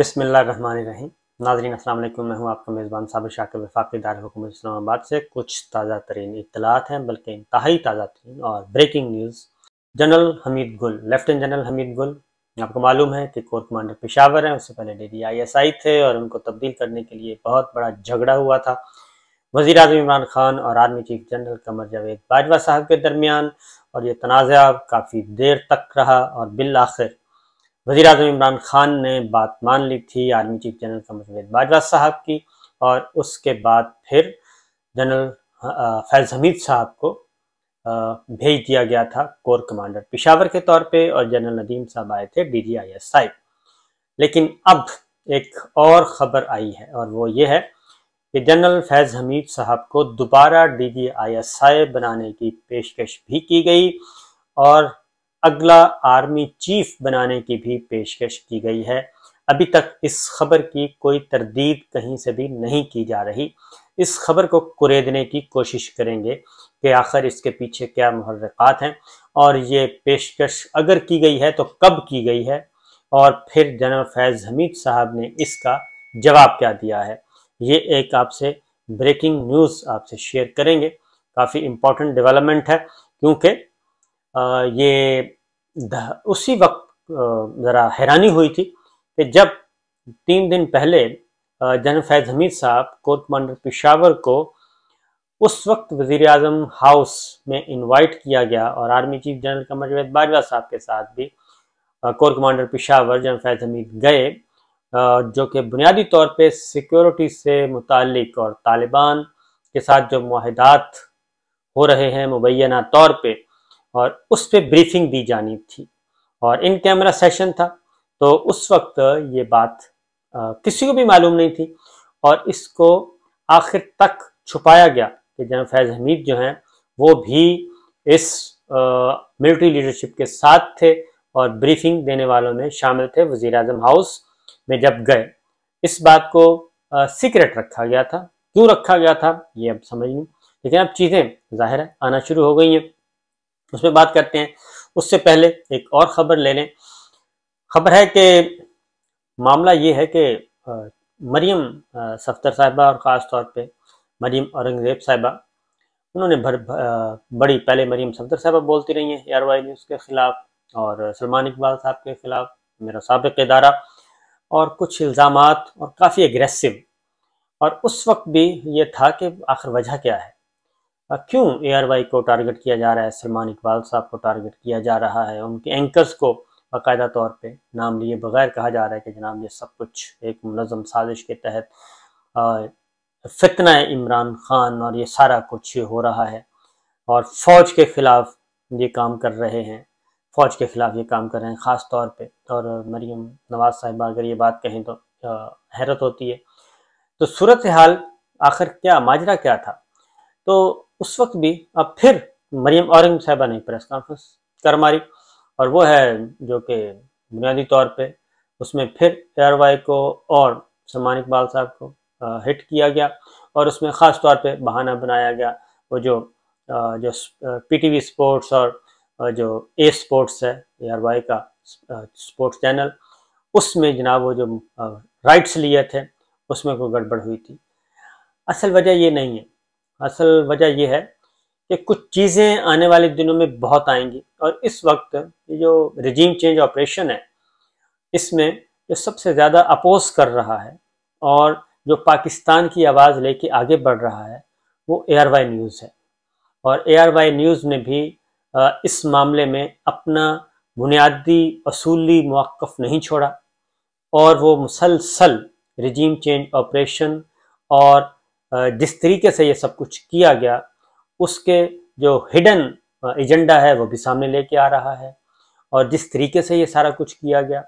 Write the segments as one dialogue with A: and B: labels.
A: बिसमीम नाजरीन असल मैं हूँ आपका मेज़बान साबिर वफाक दार हुकूमत इस्लामाबाद से कुछ ताज़ा तरीन इतलात हैं बल्कि इंतहाई ताज़ा तरीन और ब्रेकिंग न्यूज़ जनरल हमीद गुल लेफ्टिनेंट जनरल हमीद गुल आपको मालूम है कि कोर कमांडर पेशावर हैं उससे पहले D D I S I थे और उनको तब्दील करने के लिए बहुत बड़ा झगड़ा हुआ था वजी अजम इमरान खान और army chief general Qamar Javed Bajwa साहब के दरमियान और ये तनाज़ काफ़ी देर तक रहा और बिल आखिर वजी अजम इमरान खान ने बात मान ली थी army chief general Qamar Javed Bajwa साहब की और उसके बाद फिर जनरल फैज़ हमीद साहब को भेज दिया गया था कोर कमांडर पिशावर के तौर पे और जनरल नदीम साहब आए थे डी जी आई एस साहिब लेकिन अब एक और ख़बर आई है और वो ये है कि जनरल फैज़ हमीद साहब को दोबारा डी जी आई एस साहिब बनाने की पेशकश भी की गई और अगला आर्मी चीफ बनाने की भी पेशकश की गई है अभी तक इस खबर की कोई तरदीद कहीं से भी नहीं की जा रही इस खबर को कुरेदने की कोशिश करेंगे कि आखिर इसके पीछे क्या महरक़ात हैं और ये पेशकश अगर की गई है तो कब की गई है और फिर जनरल फैज़ हमीद साहब ने इसका जवाब क्या दिया है ये एक आपसे ब्रेकिंग न्यूज़ आपसे शेयर करेंगे काफ़ी इम्पोर्टेंट डेवलपमेंट है क्योंकि ये उसी वक्त ज़रा हैरानी हुई थी कि जब तीन दिन पहले जनरल फैज़ हमीद साहब कोर्ट कमांडर पिशावर को उस वक्त वजीर अजम हाउस में इनवाइट किया गया और army chief general Qamar Javed Bajwa साहब के साथ भी corps commander Peshawar general Faiz Hamid गए जो कि बुनियादी तौर पे सिक्योरिटी से मुतल और तालिबान के साथ जो माहदात हो रहे हैं मुबैना तौर पर और उस पर ब्रीफिंग दी जानी थी और इन कैमरा सेशन था तो उस वक्त ये बात आ, किसी को भी मालूम नहीं थी और इसको आखिर तक छुपाया गया कि जनाब फैज़ हमीद जो हैं वो भी इस मिलिट्री लीडरशिप के साथ थे और ब्रीफिंग देने वालों में शामिल थे वजीर अजम हाउस में जब गए इस बात को सीक्रेट रखा गया था क्यों रखा गया था ये अब समझ लूँ लेकिन अब चीज़ें ज़ाहिर है आना शुरू हो गई हैं उसमें बात करते हैं उससे पहले एक और खबर ले लें खबर है कि मामला ये है कि मरियम सफ्तर साहिबा और ख़ास तौर पे मरियम औरंगज़ेब साहिबा उन्होंने भर बड़ी पहले मरियम सफ्तर साहिबा बोलती रही हैं आर वाई न्यूज़ के ख़िलाफ़ और सलमान इकबाल साहब के ख़िलाफ़ मेरा सबक इदारा और कुछ इल्ज़ाम और काफ़ी एग्रेसिव और उस वक्त भी ये था कि आखिर वजह क्या है क्यों ए को टारगेट किया जा रहा है सलमान इकबाल साहब को टारगेट किया जा रहा है उनके एंकर्स को बाकायदा तौर पे नाम लिए बगैर कहा जा रहा है कि जनाब ये सब कुछ एक मुनम साजिश के तहत फितना इमरान खान और ये सारा कुछ हो रहा है और फौज के ख़िलाफ़ ये काम कर रहे हैं फौज के ख़िलाफ़ ये काम कर रहे हैं ख़ास तौर पर और मरीम नवाज़ साहिबा अगर ये बात कहें तो हैरत होती है तो सूरत हाल आखिर क्या माजरा क्या था तो उस वक्त भी अब फिर मरियम औरंग साहबा ने प्रेस कॉन्फ्रेंस कर मारी और वो है जो कि बुनियादी तौर पे उसमें फिर एयर को और सलमान इकबाल साहब को हिट किया गया और उसमें ख़ास तौर पे बहाना बनाया गया वो जो जो पीटीवी स्पोर्ट्स और जो ए स्पोर्ट्स है एयर का स्पोर्ट्स चैनल उसमें जनाब वो जो राइट्स लिए थे उसमें कोई गड़बड़ हुई थी असल वजह ये नहीं है असल वजह यह है कि कुछ चीज़ें आने वाले दिनों में बहुत आएंगी और इस वक्त ये जो रिजीम चेंज ऑपरेशन है इसमें जो सबसे ज़्यादा अपोज कर रहा है और जो पाकिस्तान की आवाज़ लेके आगे बढ़ रहा है वो ए न्यूज़ है और ए न्यूज़ ने भी इस मामले में अपना बुनियादी असूली मौक़ नहीं छोड़ा और वो मुसलसल रिजीम चेंज ऑपरेशन और जिस तरीके से ये सब कुछ किया गया उसके जो हिडन एजेंडा है वो भी सामने लेके आ रहा है और जिस तरीके से ये सारा कुछ किया गया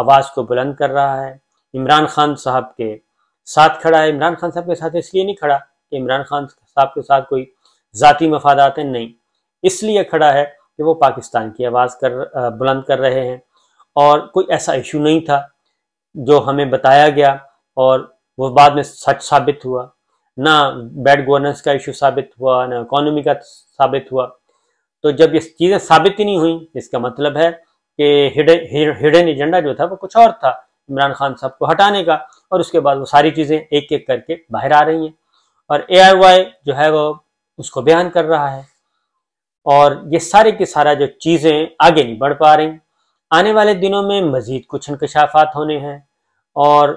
A: आवाज़ को बुलंद कर रहा है इमरान खान साहब के साथ खड़ा है इमरान खान साहब के साथ इसलिए नहीं खड़ा कि इमरान खान साहब के साथ कोई ज़ाती मफादात हैं नहीं इसलिए खड़ा है कि वो पाकिस्तान की आवाज़ कर बुलंद कर रहे हैं और कोई ऐसा इशू नहीं था जो हमें बताया गया और वो बाद में सच साबित हुआ ना बैड गवर्नेंस का इशू साबित हुआ ना इकोनॉमी का साबित हुआ तो जब ये चीज़ें साबित ही नहीं हुई इसका मतलब है कि हिडन हिडन एजेंडा जो था वो कुछ और था इमरान खान साहब को हटाने का और उसके बाद वो सारी चीज़ें एक एक करके बाहर आ रही हैं और ए जो है वो उसको बयान कर रहा है और ये सारे के सारा जो चीज़ें आगे नहीं बढ़ पा रही आने वाले दिनों में मज़ीद कुछ इंकशाफात होने हैं और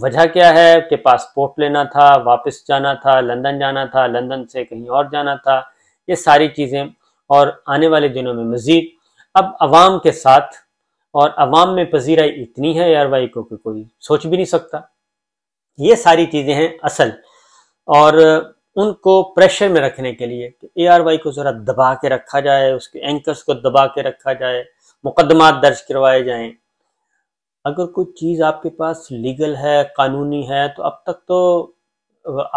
A: वजह क्या है कि पासपोर्ट लेना था वापस जाना था लंदन जाना था लंदन से कहीं और जाना था ये सारी चीज़ें और आने वाले दिनों में मज़ीद अब आवाम के साथ और आवाम में पजीराई इतनी है यार भाई को कि कोई सोच भी नहीं सकता ये सारी चीज़ें हैं असल और उनको प्रेशर में रखने के लिए कि ए आर वाई को ज़रा दबा के रखा जाए उसके एंकर्स को दबा के रखा जाए मुकदमात दर्ज करवाए जाएं अगर कोई चीज़ आपके पास लीगल है कानूनी है तो अब तक तो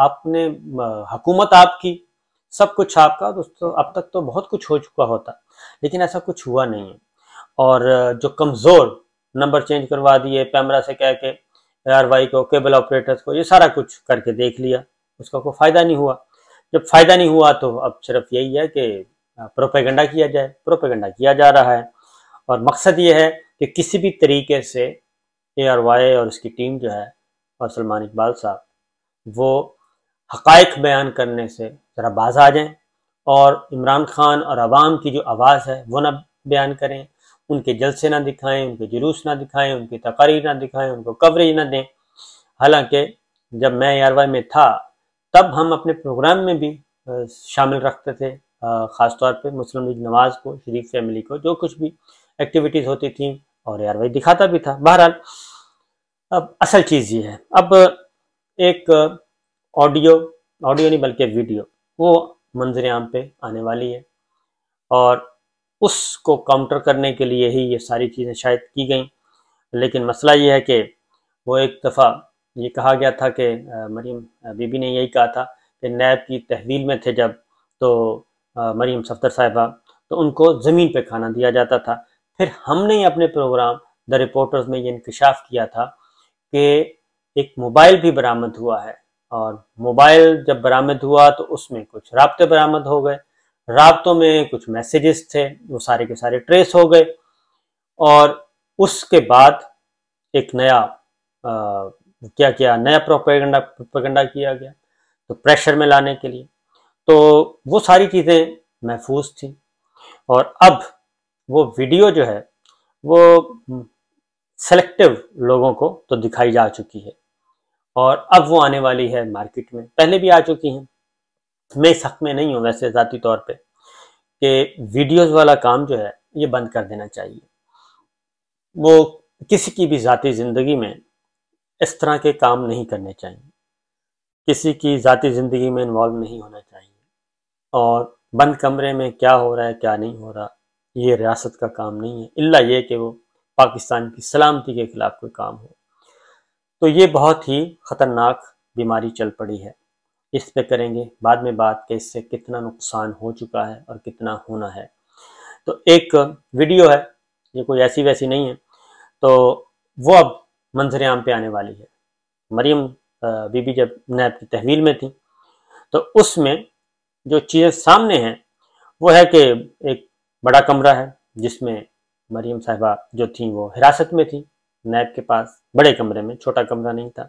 A: आपने हकूमत आपकी सब कुछ आपका दोस्तों अब तक तो बहुत कुछ हो चुका होता लेकिन ऐसा कुछ हुआ नहीं है और जो कमज़ोर नंबर चेंज करवा दिए पैमरा से कह के आर वाई को केबल ऑपरेटर्स को ये सारा कुछ करके देख लिया उसका कोई फ़ायदा नहीं हुआ जब फ़ायदा नहीं हुआ तो अब सिर्फ यही है कि प्रोपेगेंडा किया जाए प्रोपेगेंडा किया जा रहा है और मकसद ये है कि किसी भी तरीके से ए आर वाई और उसकी टीम जो है और सलमान इकबाल साहब वो हक़ बयान करने से ज़रा बाज आ जाएं और इमरान खान और आवाम की जो आवाज़ है वो ना बयान करें उनके जलसे ना दिखाएं उनके जुलूस ना दिखाएं उनकी तकारीर ना दिखाएं उनको कवरेज ना दें हालांकि जब मैं ए आर वाई में था तब हम अपने प्रोग्राम में भी शामिल रखते थे ख़ासतौर पर मुस्लिम लीग नवाज़ को शरीफ फैमिली को जो कुछ भी एक्टिविटीज होती थी और यार भाई दिखाता भी था बहरहाल अब असल चीज़ ये है अब एक ऑडियो ऑडियो नहीं बल्कि वीडियो वो मंजर आम पे आने वाली है और उसको काउंटर करने के लिए ही ये सारी चीज़ें शायद की गई लेकिन मसला ये है कि वो एक दफ़ा ये कहा गया था कि मरीम बीबी ने यही कहा था कि नैब की तहवील में थे जब तो मरीम सफदर साहिबा तो उनको ज़मीन पे खाना दिया जाता था फिर हमने अपने प्रोग्राम द रिपोर्टर्स में ये इंकशाफ किया था कि एक मोबाइल भी बरामद हुआ है और मोबाइल जब बरामद हुआ तो उसमें कुछ रबते बरामद हो गए रबतों में कुछ मैसेजेस थे वो सारे के सारे ट्रेस हो गए और उसके बाद एक नया आ, क्या किया नया प्रोपेगेंडा प्रोपेगेंडा किया गया तो प्रेशर में लाने के लिए तो वो सारी चीज़ें महफूज थी और अब वो वीडियो जो है वो सेलेक्टिव लोगों को तो दिखाई जा चुकी है और अब वो आने वाली है मार्केट में पहले भी आ चुकी हैं मैं इस हक में नहीं हूँ वैसे ज़ाती तौर पे कि वीडियोस वाला काम जो है ये बंद कर देना चाहिए वो किसी की भी ज़ाती ज़िंदगी में इस तरह के काम नहीं करने चाहिए किसी की ज़ाती ज़िंदगी में इन्वॉल्व नहीं होना चाहिए और बंद कमरे में क्या हो रहा है क्या नहीं हो रहा ये रियासत का काम नहीं है इल्ला ये कि वो पाकिस्तान की सलामती के खिलाफ कोई काम हो तो ये बहुत ही ख़तरनाक बीमारी चल पड़ी है इस पे करेंगे बाद में बात कि इससे कितना नुकसान हो चुका है और कितना होना है तो एक वीडियो है ये कोई ऐसी वैसी नहीं है तो वो अब मंजर आम पे आने वाली है मरियम बीबी जब नैब की तहवील में थी तो उसमें जो चीज़ें सामने हैं वो है कि एक बड़ा कमरा है जिसमें मरियम साहिबा जो थी वो हिरासत में थी नैब के पास बड़े कमरे में छोटा कमरा नहीं था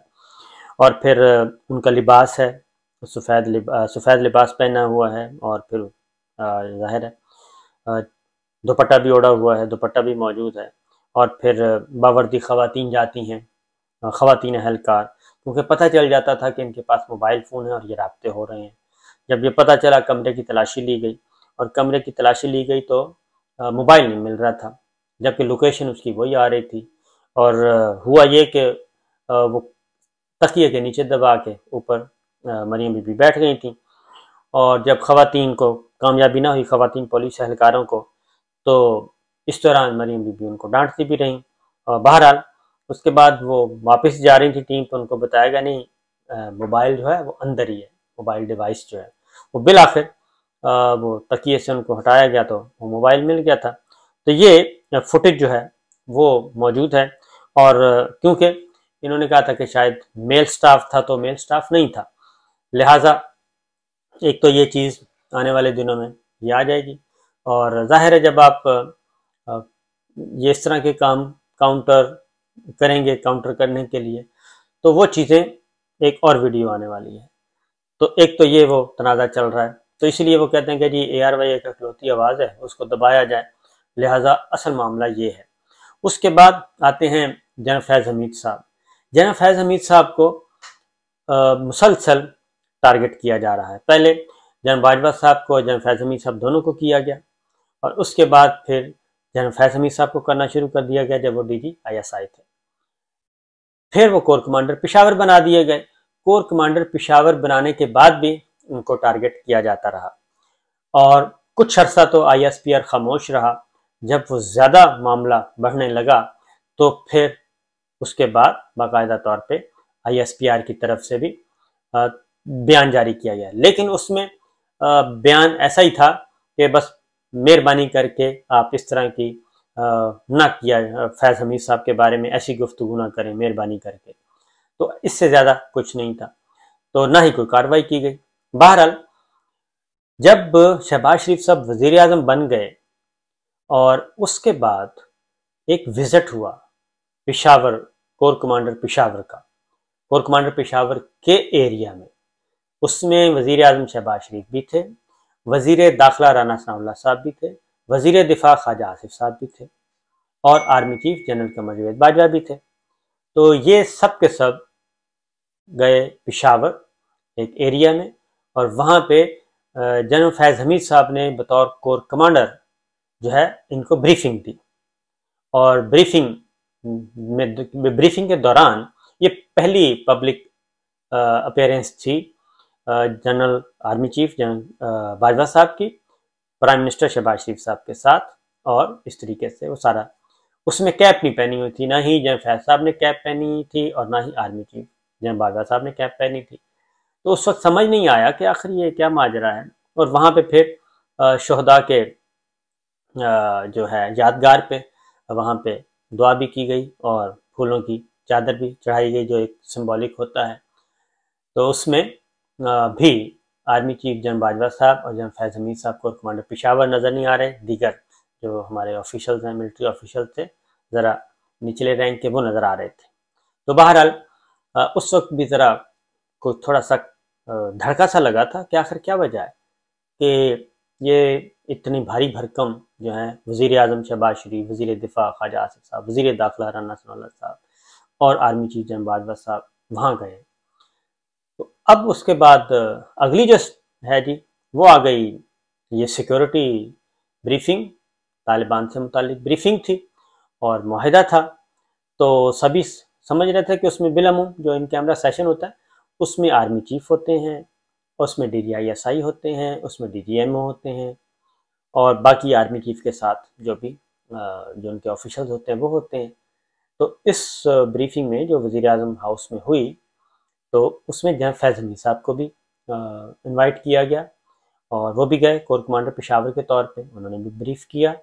A: और फिर उनका लिबास है सफ़ेद लिबा सफ़ेद लिबास पहना हुआ है और फिर ज़ाहिर है दुपट्टा भी ओढ़ा हुआ है दुपट्टा भी मौजूद है और फिर बावर्दी ख़वातीन जाती हैं ख़वातीन अहलकार क्योंकि पता चल जाता था कि इनके पास मोबाइल फ़ोन है और ये रबते हो रहे हैं जब ये पता चला कमरे की तलाशी ली गई और कमरे की तलाशी ली गई तो मोबाइल नहीं मिल रहा था जबकि लोकेशन उसकी वही आ रही थी और हुआ ये कि वो तकिए के नीचे दबा के ऊपर मरियम बीबी बैठ गई थी और जब खातन को कामयाबी ना हुई खातन पुलिस एहलकारों को तो इस दौरान मरियम बीबी उनको डांटती भी रहीं और बहरहाल उसके बाद वो वापस जा रही थी टीम तो उनको बताया गया नहीं मोबाइल जो है वो अंदर ही है मोबाइल डिवाइस जो है वो बिल आखिर वो तकिए से उनको हटाया गया तो वो मोबाइल मिल गया था तो ये फुटेज जो है वो मौजूद है और क्योंकि इन्होंने कहा था कि शायद मेल स्टाफ था तो मेल स्टाफ नहीं था लिहाजा एक तो ये चीज़ आने वाले दिनों में ये आ जाएगी और जाहिर है जब आप ये इस तरह के काम काउंटर करेंगे काउंटर करने के लिए तो वो चीज़ें एक और वीडियो आने वाली है तो एक तो ये वो तनाज़ा चल रहा है तो इसलिए वो कहते हैं कि जी ए आर वाई एक अखलौती आवाज़ है उसको दबाया जाए लिहाजा असल मामला ये है उसके बाद आते हैं जना फैज़ हमीद साहब जैन फैज़ हमीद साहब को मुसलसल टारगेट किया जा रहा है पहले जन बाजवा साहब को जन फैज़ हमीद साहब दोनों को किया गया और उसके बाद फिर जन फैज़ हमीद साहब को करना शुरू कर दिया गया जब वो D G I S I थे फिर वो कोर कमांडर पिशावर बना दिए गए कोर कमांडर पिशावर बनाने के बाद भी उनको टारगेट किया जाता रहा और कुछ अरसा तो आई खामोश रहा जब वो ज़्यादा मामला बढ़ने लगा तो फिर उसके बाद बाकायदा तौर पे आईएसपीआर की तरफ से भी बयान जारी किया गया लेकिन उसमें बयान ऐसा ही था कि बस मेहरबानी करके आप इस तरह की ना किया फैज़ हमीद साहब के बारे में ऐसी गुफ्तु ना करें मेहरबानी करके तो इससे ज़्यादा कुछ नहीं था तो ना ही कोई कार्रवाई की गई बहरहाल जब शहबाज शरीफ साहब वजीर अजम बन गए और उसके बाद एक विज़िट हुआ पिशावर कोर कमांडर पिशावर का कोर कमांडर पिशावर के एरिया में उसमें वजीर अजम शहबाज शरीफ भी थे वजीर दाखिला राना सनाउल्ला साहब भी थे वज़ी दिफा ख्वाजा आसिफ साहब भी थे और army chief general Qamar Javed Bajwa भी थे तो ये सब के सब गए पिशावर एक एरिया में और वहाँ पे जनरल फैज़ हमीद साहब ने बतौर कोर कमांडर जो है इनको ब्रीफिंग दी और ब्रीफिंग में ब्रीफिंग के दौरान ये पहली पब्लिक अपेयरेंस थी general army chief general Bajwa साहब की प्राइम मिनिस्टर शहबाज शरीफ साहब के साथ और इस तरीके से वो सारा उसमें कैप नहीं पहनी हुई थी ना ही जनरल फैज साहब ने कैप पहनी थी और ना ही आर्मी चीफ जनरल बाजवा साहब ने कैप पहनी थी तो उस वक्त समझ नहीं आया कि आखिर ये क्या माजरा है और वहाँ पे फिर शहदा के जो है यादगार पे वहाँ पे दुआ भी की गई और फूलों की चादर भी चढ़ाई गई जो एक सिंबॉलिक होता है तो उसमें भी आर्मी चीफ जनरल बाजवा साहब और जनरल फैज हमीद साहब को कमांडर पिशावर नज़र नहीं आ रहे दीगर जो हमारे ऑफिशल्स हैं मिलिट्री ऑफिशल थे ज़रा निचले रैंक के वो नज़र आ रहे थे तो बहरहाल उस वक्त भी ज़रा कुछ थोड़ा सा धड़का सा लगा था कि आखिर क्या वजह है कि ये इतनी भारी भरकम जो है वज़ी अजम शहबाज शरीफ वज़ी दिफा ख्वाजा आसिफ साहब वज़ी दाखिला राना सनोल्ला साहब और आर्मी चीफ जनरल बाजवा साहब वहाँ गए तो अब उसके बाद अगली जो है जी वो आ गई ये सिक्योरिटी ब्रीफिंग तालिबान से मुतल ब्रीफिंग थी और माहिदा था तो सभी समझ रहे थे कि उसमें बिलमूम जो इन कैमरा सेशन होता है उसमें आर्मी चीफ होते हैं उसमें डी जी होते हैं उसमें डी होते हैं और बाकी आर्मी चीफ के साथ जो भी जो उनके ऑफिशल्स होते हैं वो होते हैं तो इस ब्रीफिंग में जो वज़ी अजम हाउस में हुई तो उसमें जहाँ फैज़ हमी साहब को भी इनवाइट किया गया और वो भी गए कोर कमांडर पेशावर के तौर पे उन्होंने भी ब्रीफ किया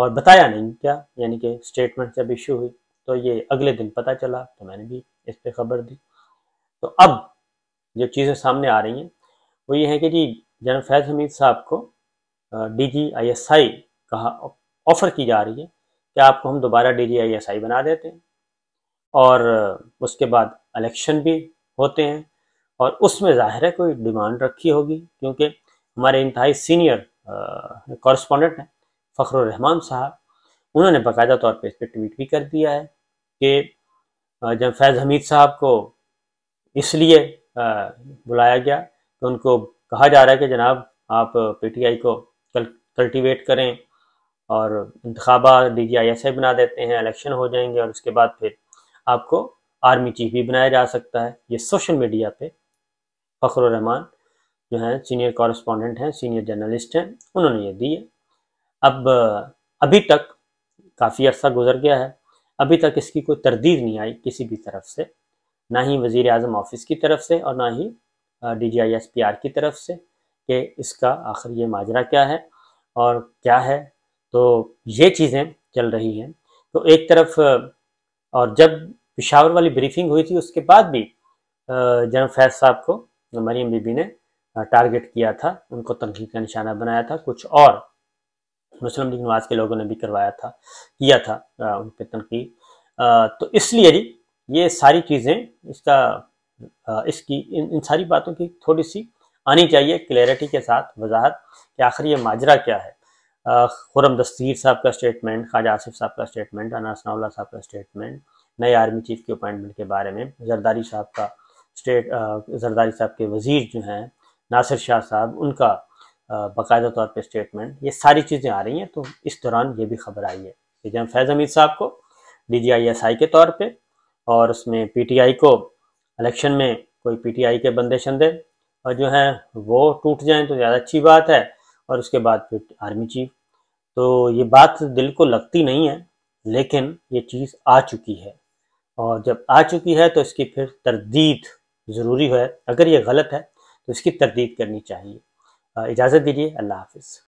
A: और बताया नहीं क्या यानी कि स्टेटमेंट जब इशू हुई तो ये अगले दिन पता चला तो मैंने भी इस पर खबर दी तो अब जो चीज़ें सामने आ रही हैं वो ये है कि जी जनरल फैज़ हमीद साहब को डी जी आई एस आई कहा ऑफ़र की जा रही है कि आपको हम दोबारा डी जी आई एस आई बना देते हैं और उसके बाद इलेक्शन भी होते हैं और उसमें ज़ाहिर है कोई डिमांड रखी होगी क्योंकि हमारे इंतहाई सीनियर कॉरस्पॉन्डेंट हैं फ़खर रहमान साहब उन्होंने बाकायदा तौर पर इस पर ट्वीट भी कर दिया है कि जब फैज़ हमीद साहब को इसलिए बुलाया गया तो उनको कहा जा रहा है कि जनाब आप पीटीआई को कल कल्टिवेट करें और इंतबा डी जी आई एस आई बना देते हैं इलेक्शन हो जाएंगे और उसके बाद फिर आपको आर्मी चीफ भी बनाया जा सकता है ये सोशल मीडिया पे फ़खर रहमान जो हैं सीनियर कॉरस्पॉन्डेंट हैं सीनियर जर्नलिस्ट हैं उन्होंने ये दिए अब अभी तक काफ़ी अर्सा गुजर गया है अभी तक इसकी कोई तरदीद नहीं आई किसी भी तरफ से ना ही वज़ी अजम ऑफिस की तरफ से और ना ही D G I S P R की तरफ से कि इसका आखिर ये माजरा क्या है और क्या है तो ये चीज़ें चल रही हैं तो एक तरफ और जब पिशावर वाली ब्रीफिंग हुई थी उसके बाद भी जनरल फैज साहब को मरीम बीबी ने टारगेट किया था उनको तनकीद का निशाना बनाया था कुछ और मुस्लिम लीग नवाज के लोगों ने भी करवाया था किया था उन पर तनकीद तो इसलिए जी ये सारी चीज़ें इसका इसकी इन इन सारी बातों की थोड़ी सी आनी चाहिए क्लैरिटी के साथ वजाहत कि आखिर ये माजरा क्या है खुरम दस्तीर साहब का स्टेटमेंट ख्वाजा आसिफ साहब का स्टेटमेंट अनासनाउल्ला साहब का स्टेटमेंट नए आर्मी चीफ के अपॉइंटमेंट के बारे में जरदारी साहब का स्टेट जरदारी साहब के वजीर जो हैं नासिर शाह साहब उनका बाकायदा तौर पर स्टेटमेंट ये सारी चीज़ें आ रही हैं तो इस दौरान ये भी खबर आई है कि जम फैज़ हमीद साहब को डी जी आई एस आई के तौर पर और उसमें पीटीआई को इलेक्शन में कोई पीटीआई के बंदे शंदे और जो हैं वो टूट जाएं तो ज़्यादा अच्छी बात है और उसके बाद फिर आर्मी चीफ तो ये बात दिल को लगती नहीं है लेकिन ये चीज़ आ चुकी है और जब आ चुकी है तो इसकी फिर तरदीद ज़रूरी है अगर ये गलत है तो इसकी तरदीद करनी चाहिए इजाज़त दीजिए अल्लाह हाफिज़